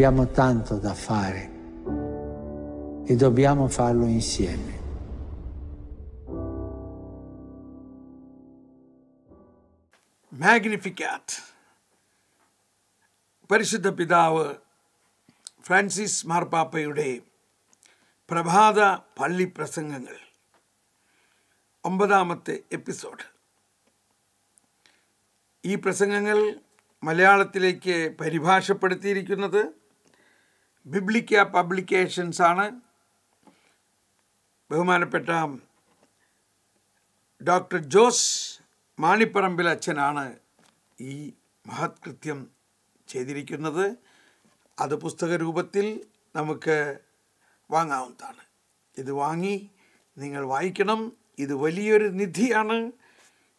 Abbiamo tanto da fare e dobbiamo farlo insieme. Magnificat. പരിശുദ്ധ പിതാവ് Francis മാർപ്പാപ്പയുടെ പ്രഭാത പള്ളി പ്രസംഗങ്ങൾ ഒമ്പതാമത്തെ എപ്പിസോഡ് ഈ പ്രസംഗങ്ങൾ മലയാളത്തിലേക്ക് പരിഭാഷപ്പെടുത്തിയിരിക്കുന്നത് ബിബ്ലിക്ക പബ്ലിക്കേഷൻസ് ആണ് ബഹുമാനപ്പെട്ട ഡോക്ടർ ജോസ് മാണിപ്പറമ്പിൽ അച്ഛനാണ് ഈ മഹത്കൃത്യം ചെയ്തിരിക്കുന്നത് അത് പുസ്തക രൂപത്തിൽ നമുക്ക് വാങ്ങാവുന്നതാണ് ഇത് വാങ്ങി നിങ്ങൾ വായിക്കണം ഇത് വലിയൊരു നിധിയാണ്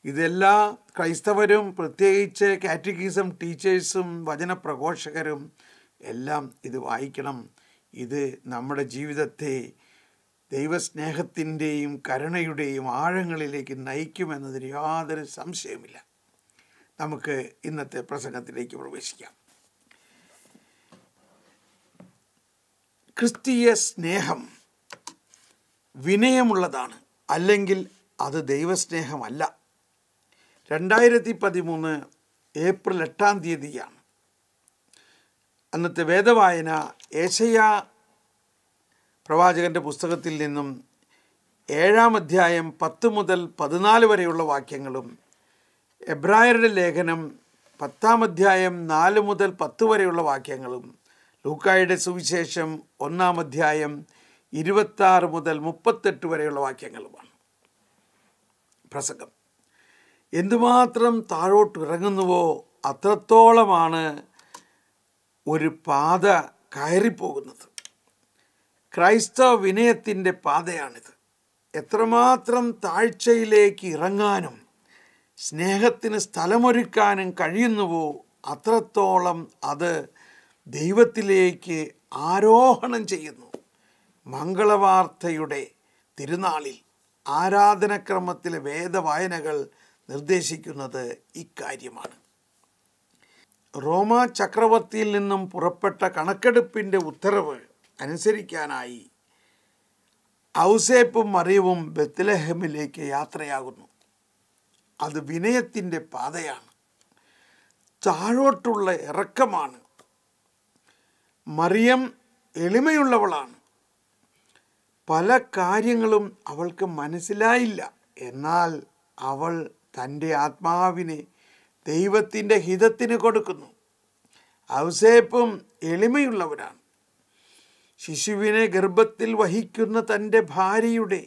ഇതെല്ലാ ക്രൈസ്തവരും പ്രത്യേകിച്ച് കാറ്റഗീസും ടീച്ചേഴ്സും വചനപ്രഘോഷകരും എല്ലാം ഇത് വായിക്കണം ഇത് നമ്മുടെ ജീവിതത്തെ ദൈവസ്നേഹത്തിൻ്റെയും കരുണയുടെയും ആഴങ്ങളിലേക്ക് നയിക്കുമെന്നതിന് യാതൊരു സംശയമില്ല നമുക്ക് ഇന്നത്തെ പ്രസംഗത്തിലേക്ക് പ്രവേശിക്കാം ക്രിസ്തീയ സ്നേഹം വിനയമുള്ളതാണ് അല്ലെങ്കിൽ അത് ദൈവസ്നേഹമല്ല രണ്ടായിരത്തി പതിമൂന്ന് ഏപ്രിൽ എട്ടാം തീയതിയാണ് അന്നത്തെ വേദവായന ഏഷയ പ്രവാചകൻ്റെ പുസ്തകത്തിൽ നിന്നും ഏഴാം അധ്യായം പത്ത് മുതൽ പതിനാല് വരെയുള്ള വാക്യങ്ങളും എബ്രായരുടെ ലേഖനം പത്താം അധ്യായം നാല് മുതൽ പത്ത് വരെയുള്ള വാക്യങ്ങളും ലൂക്കായുടെ സുവിശേഷം ഒന്നാം അധ്യായം ഇരുപത്താറ് മുതൽ മുപ്പത്തെട്ട് വരെയുള്ള വാക്യങ്ങളുമാണ് പ്രസംഗം എന്തുമാത്രം താഴോട്ട് അത്രത്തോളമാണ് ഒരു പാത കയറിപ്പോകുന്നത് ക്രൈസ്തവ വിനയത്തിൻ്റെ പാതയാണിത് എത്രമാത്രം താഴ്ചയിലേക്ക് ഇറങ്ങാനും സ്നേഹത്തിന് സ്ഥലമൊരുക്കാനും കഴിയുന്നുവോ അത്രത്തോളം അത് ദൈവത്തിലേക്ക് ആരോഹണം ചെയ്യുന്നു മംഗളവാർത്തയുടെ തിരുനാളിൽ ആരാധനക്രമത്തിലെ വേദവായനകൾ നിർദ്ദേശിക്കുന്നത് ഇക്കാര്യമാണ് റോമാ ചക്രവർത്തിയിൽ നിന്നും പുറപ്പെട്ട കണക്കെടുപ്പിൻ്റെ ഉത്തരവ് അനുസരിക്കാനായി ഔസേപ്പും മറിയവും ബത്തലഹമിലേക്ക് യാത്രയാകുന്നു അത് വിനയത്തിൻ്റെ പാതയാണ് താഴോട്ടുള്ള ഇറക്കമാണ് മറിയം എളിമയുള്ളവളാണ് പല കാര്യങ്ങളും അവൾക്ക് മനസ്സിലായില്ല എന്നാൽ അവൾ തൻ്റെ ആത്മാവിനെ ദൈവത്തിൻ്റെ ഹിതത്തിന് കൊടുക്കുന്നു ഔസേപ്പും എളിമയുള്ളവരാണ് ശിശുവിനെ ഗർഭത്തിൽ വഹിക്കുന്ന തൻ്റെ ഭാര്യയുടെ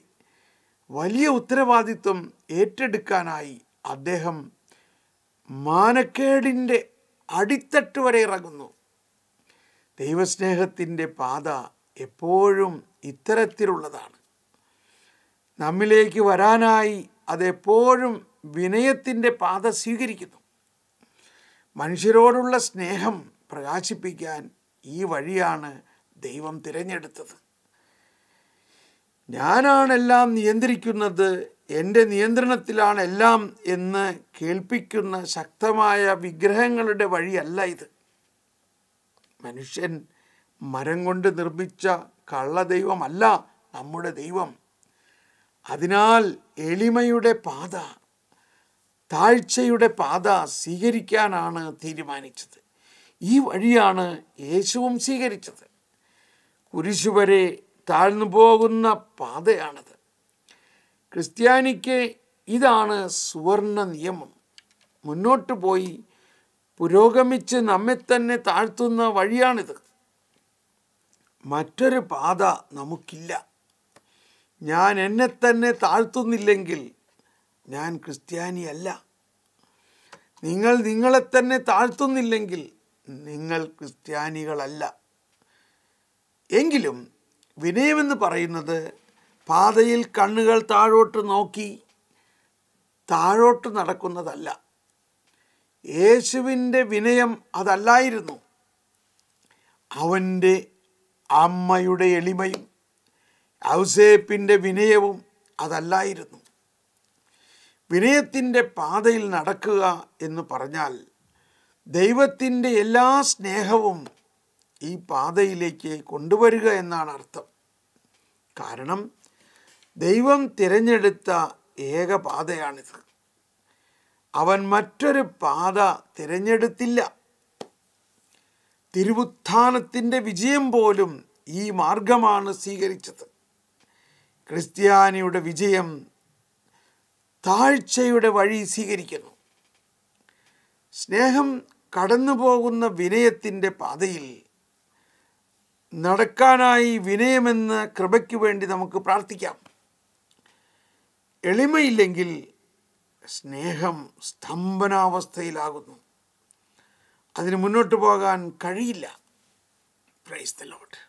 വലിയ ഉത്തരവാദിത്വം ഏറ്റെടുക്കാനായി അദ്ദേഹം മാനക്കേടിൻ്റെ അടിത്തട്ട് വരെ ഇറങ്ങുന്നു ദൈവസ്നേഹത്തിൻ്റെ പാത എപ്പോഴും ഇത്തരത്തിലുള്ളതാണ് നമ്മിലേക്ക് വരാനായി അതെപ്പോഴും വിനയത്തിൻ്റെ പാത സ്വീകരിക്കുന്നു മനുഷ്യരോടുള്ള സ്നേഹം പ്രകാശിപ്പിക്കാൻ ഈ വഴിയാണ് ദൈവം തിരഞ്ഞെടുത്തത് ഞാനാണെല്ലാം നിയന്ത്രിക്കുന്നത് എൻ്റെ നിയന്ത്രണത്തിലാണ് എല്ലാം എന്ന് കേൾപ്പിക്കുന്ന ശക്തമായ വിഗ്രഹങ്ങളുടെ വഴിയല്ല ഇത് മനുഷ്യൻ മരം കൊണ്ട് നിർമ്മിച്ച കള്ളദൈവമല്ല നമ്മുടെ ദൈവം അതിനാൽ എളിമയുടെ പാത താഴ്ചയുടെ പാത സ്വീകരിക്കാനാണ് തീരുമാനിച്ചത് ഈ വഴിയാണ് യേശുവും സ്വീകരിച്ചത് കുരിശുവരെ താഴ്ന്നു പോകുന്ന പാതയാണത് ക്രിസ്ത്യാനിക്ക് ഇതാണ് സുവർണ നിയമം മുന്നോട്ട് പോയി പുരോഗമിച്ച് നമ്മെ തന്നെ താഴ്ത്തുന്ന വഴിയാണിത് മറ്റൊരു പാത നമുക്കില്ല ഞാൻ എന്നെ തന്നെ താഴ്ത്തുന്നില്ലെങ്കിൽ ഞാൻ ക്രിസ്ത്യാനിയല്ല നിങ്ങൾ നിങ്ങളെ തന്നെ താഴ്ത്തുന്നില്ലെങ്കിൽ നിങ്ങൾ ക്രിസ്ത്യാനികളല്ല എങ്കിലും വിനയമെന്ന് പറയുന്നത് പാതയിൽ കണ്ണുകൾ താഴോട്ട് നോക്കി താഴോട്ട് നടക്കുന്നതല്ല യേശുവിൻ്റെ വിനയം അതല്ലായിരുന്നു അവൻ്റെ അമ്മയുടെ എളിമയും ഔസേപ്പിൻ്റെ വിനയവും അതല്ലായിരുന്നു വിനയത്തിൻ്റെ പാതയിൽ നടക്കുക എന്ന് പറഞ്ഞാൽ ദൈവത്തിൻ്റെ എല്ലാ സ്നേഹവും ഈ പാതയിലേക്ക് കൊണ്ടുവരിക എന്നാണ് അർത്ഥം കാരണം ദൈവം തിരഞ്ഞെടുത്ത ഏക പാതയാണിത് അവൻ മറ്റൊരു പാത തിരഞ്ഞെടുത്തില്ല തിരുവുത്ഥാനത്തിൻ്റെ വിജയം പോലും ഈ മാർഗമാണ് സ്വീകരിച്ചത് ക്രിസ്ത്യാനിയുടെ വിജയം താഴ്ചയുടെ വഴി സ്വീകരിക്കുന്നു സ്നേഹം കടന്നു പോകുന്ന വിനയത്തിൻ്റെ പാതയിൽ നടക്കാനായി വിനയമെന്ന കൃപയ്ക്ക് വേണ്ടി നമുക്ക് പ്രാർത്ഥിക്കാം എളിമയില്ലെങ്കിൽ സ്നേഹം സ്തംഭനാവസ്ഥയിലാകുന്നു അതിന് മുന്നോട്ട് പോകാൻ കഴിയില്ല പ്രൈസ് ദ ലോട്ട്